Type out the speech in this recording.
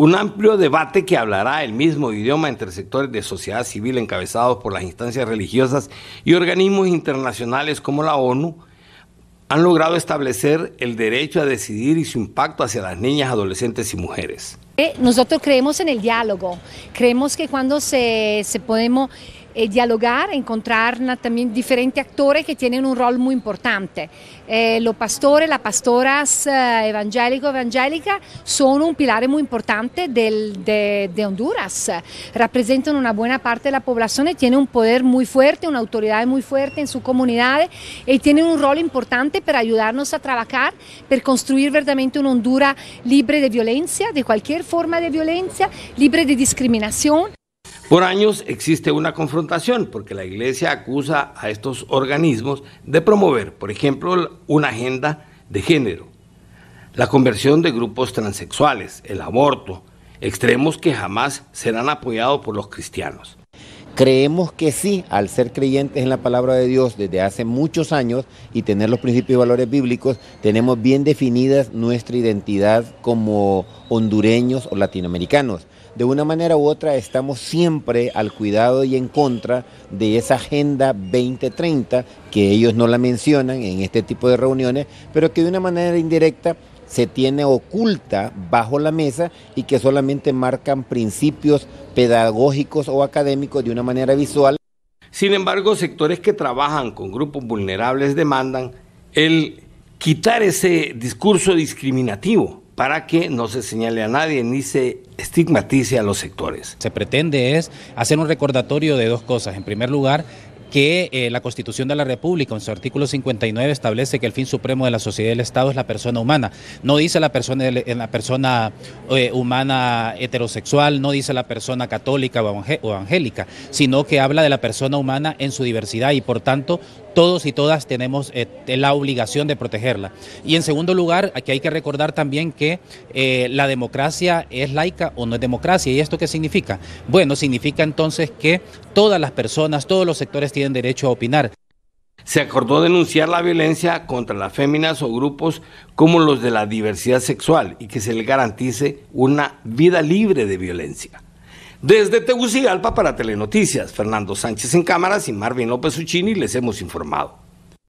Un amplio debate que hablará el mismo idioma entre sectores de sociedad civil encabezados por las instancias religiosas y organismos internacionales como la ONU han logrado establecer el derecho a decidir y su impacto hacia las niñas, adolescentes y mujeres. Eh, nosotros creemos en el diálogo, creemos que cuando se, se podemos e dialogare, incontrare también differenti attori che tienen un ruolo molto importante. Eh, los pastores, las pastoras eh, evangelico, evangélica sono un pilar molto importante del, de, de, Honduras. Representan una buona parte della popolazione, población un poder molto forte, una autoridad muy fuerte en su comunidad y tienen un ruolo importante per aiutarnos a lavorare, per costruire veramente una Honduras libre di violenza, di cualquier forma di violenza, libre di discriminazione. Por años existe una confrontación porque la Iglesia acusa a estos organismos de promover, por ejemplo, una agenda de género, la conversión de grupos transexuales, el aborto, extremos que jamás serán apoyados por los cristianos. Creemos que sí, al ser creyentes en la palabra de Dios desde hace muchos años y tener los principios y valores bíblicos, tenemos bien definidas nuestra identidad como hondureños o latinoamericanos de una manera u otra estamos siempre al cuidado y en contra de esa Agenda 2030 que ellos no la mencionan en este tipo de reuniones, pero que de una manera indirecta se tiene oculta bajo la mesa y que solamente marcan principios pedagógicos o académicos de una manera visual. Sin embargo, sectores que trabajan con grupos vulnerables demandan el quitar ese discurso discriminativo para que no se señale a nadie ni se estigmatice a los sectores. Se pretende es hacer un recordatorio de dos cosas. En primer lugar, que eh, la Constitución de la República, en su artículo 59, establece que el fin supremo de la sociedad y del Estado es la persona humana. No dice la persona, la persona eh, humana heterosexual, no dice la persona católica o evangélica, sino que habla de la persona humana en su diversidad y, por tanto, todos y todas tenemos eh, eh, la obligación de protegerla. Y en segundo lugar, aquí hay que recordar también que eh, la democracia es laica o no es democracia. ¿Y esto qué significa? Bueno, significa entonces que todas las personas, todos los sectores tienen derecho a opinar. Se acordó denunciar la violencia contra las féminas o grupos como los de la diversidad sexual y que se les garantice una vida libre de violencia. Desde Tegucigalpa para Telenoticias, Fernando Sánchez en cámaras y Marvin López Uchini les hemos informado.